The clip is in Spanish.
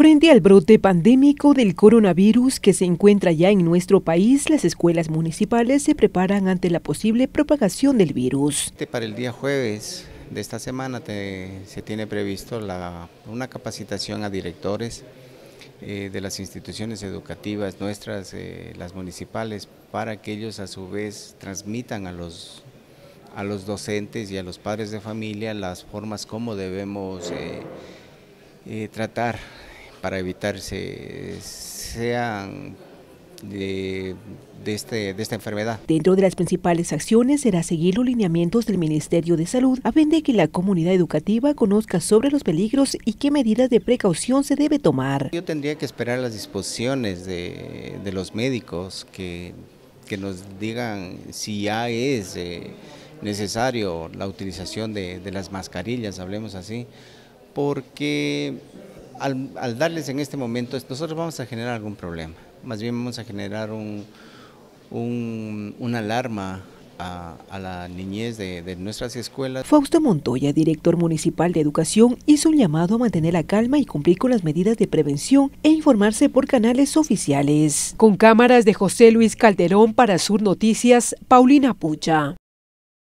Frente al brote pandémico del coronavirus que se encuentra ya en nuestro país, las escuelas municipales se preparan ante la posible propagación del virus. Este, para el día jueves de esta semana se tiene previsto una capacitación a directores eh, de las instituciones educativas nuestras, eh, las municipales, para que ellos a su vez transmitan a los a los docentes y a los padres de familia las formas como debemos eh, tratar para evitarse sean de, este, de, esta enfermedad. Dentro de las principales acciones será seguir los lineamientos del Ministerio de Salud a fin de que la comunidad educativa conozca sobre los peligros y qué medidas de precaución se debe tomar. Yo tendría que esperar las disposiciones de, los médicos que, nos digan si ya es eh, necesario la utilización de las mascarillas, hablemos así, porque al, darles en este momento, nosotros vamos a generar algún problema, más bien vamos a generar un, una alarma a, la niñez de, de, nuestras escuelas. Fausto Montoya, director municipal de educación, hizo un llamado a mantener la calma y cumplir con las medidas de prevención e informarse por canales oficiales. Con cámaras de José Luis Calderón para Sur Noticias, Paulina Pucha.